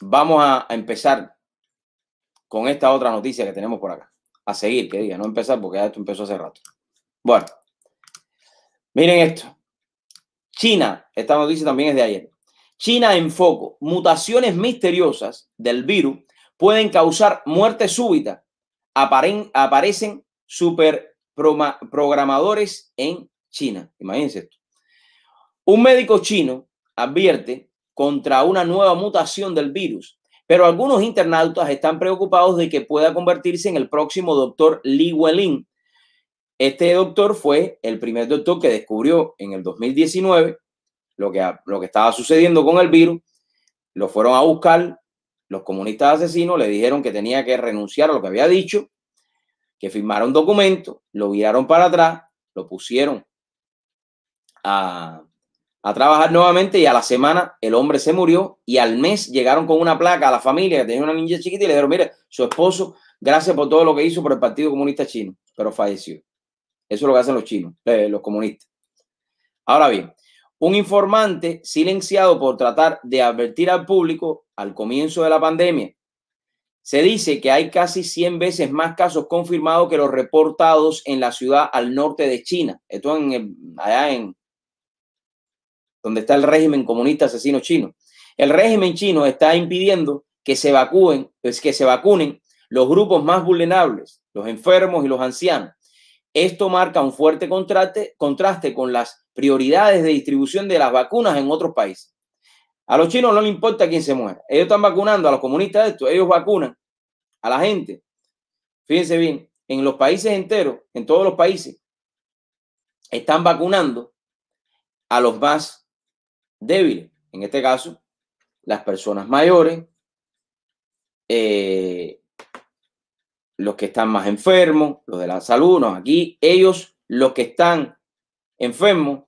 Vamos a, empezar con esta otra noticia que tenemos por acá. A seguir, que diga, no empezar porque ya esto empezó hace rato. Bueno, miren esto. China, esta noticia también es de ayer. China en foco, mutaciones misteriosas del virus pueden causar muerte súbita. aparecen super programadores en China. Imagínense esto. Un médico chino advierte contra una nueva mutación del virus. Pero algunos internautas están preocupados de que pueda convertirse en el próximo doctor Li Weling. Este doctor fue el primer doctor que descubrió en el 2019 lo que, lo que estaba sucediendo con el virus. Lo fueron a buscar los comunistas asesinos, le dijeron que tenía que renunciar a lo que había dicho, que firmaron documento, lo guiaron para atrás, lo pusieron a, a trabajar nuevamente y a la semana el hombre se murió y al mes llegaron con una placa a la familia que tenía una niña chiquita y le dijeron, mire, su esposo, gracias por todo lo que hizo por el Partido Comunista Chino, pero falleció. Eso es lo que hacen los chinos, eh, los comunistas. Ahora bien, un informante silenciado por tratar de advertir al público al comienzo de la pandemia. Se dice que hay casi 100 veces más casos confirmados que los reportados en la ciudad al norte de China. Esto en, allá en, donde está el régimen comunista asesino chino. El régimen chino está impidiendo que se vacúen, pues, que se vacunen los grupos más vulnerables, los enfermos y los ancianos. Esto marca un fuerte contraste, con las prioridades de distribución de las vacunas en otros países. A los chinos no les importa quién se muere. Ellos están vacunando a los comunistas esto, ellos vacunan a la gente. Fíjense bien, en los países enteros, en todos los países, están vacunando a los más débiles. En este caso, las personas mayores, eh, los que están más enfermos, los de la salud, no, aquí ellos, los que están enfermos,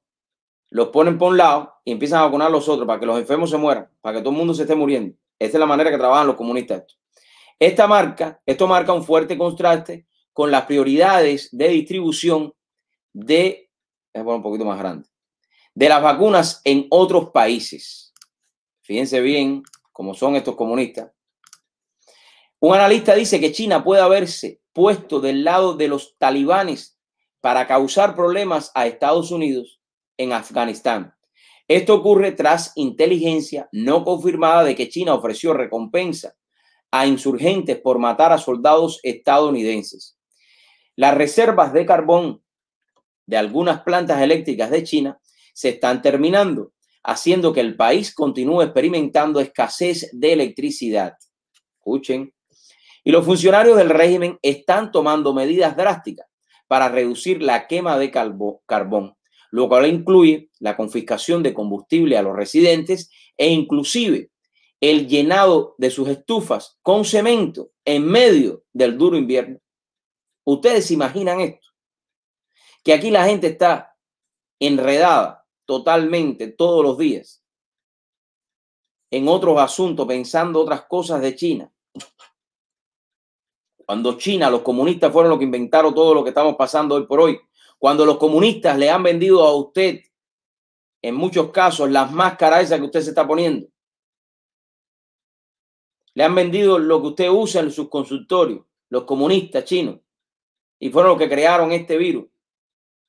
los ponen por un lado y empiezan a vacunar a los otros para que los enfermos se mueran, para que todo el mundo se esté muriendo. esa es la manera que trabajan los comunistas. Esto. Esta marca, esto marca un fuerte contraste con las prioridades de distribución de, es bueno, un poquito más grande, de las vacunas en otros países. Fíjense bien cómo son estos comunistas. Un analista dice que China puede haberse puesto del lado de los talibanes para causar problemas a Estados Unidos en Afganistán. Esto ocurre tras inteligencia no confirmada de que China ofreció recompensa a insurgentes por matar a soldados estadounidenses. Las reservas de carbón de algunas plantas eléctricas de China se están terminando, haciendo que el país continúe experimentando escasez de electricidad. Escuchen. Y los funcionarios del régimen están tomando medidas drásticas para reducir la quema de carbón, lo cual incluye la confiscación de combustible a los residentes e inclusive el llenado de sus estufas con cemento en medio del duro invierno. Ustedes imaginan esto, que aquí la gente está enredada totalmente todos los días en otros asuntos, pensando otras cosas de China. Cuando China, los comunistas fueron los que inventaron todo lo que estamos pasando hoy por hoy. Cuando los comunistas le han vendido a usted, en muchos casos, las máscaras esas que usted se está poniendo. Le han vendido lo que usted usa en sus consultorios, los comunistas chinos. Y fueron los que crearon este virus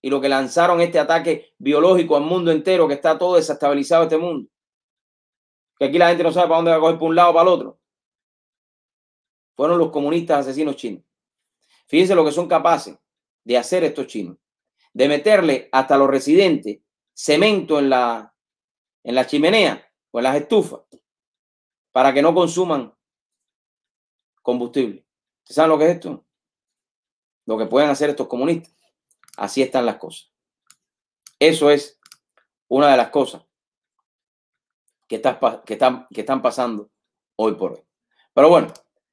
y lo que lanzaron este ataque biológico al mundo entero que está todo desestabilizado este mundo. Que aquí la gente no sabe para dónde va a coger por un lado o para el otro. Fueron los comunistas asesinos chinos. Fíjense lo que son capaces de hacer estos chinos. De meterle hasta los residentes cemento en la, en la chimenea o en las estufas para que no consuman combustible. ¿Ustedes saben lo que es esto? Lo que pueden hacer estos comunistas. Así están las cosas. Eso es una de las cosas que, que, están, que están pasando hoy por hoy. Pero bueno,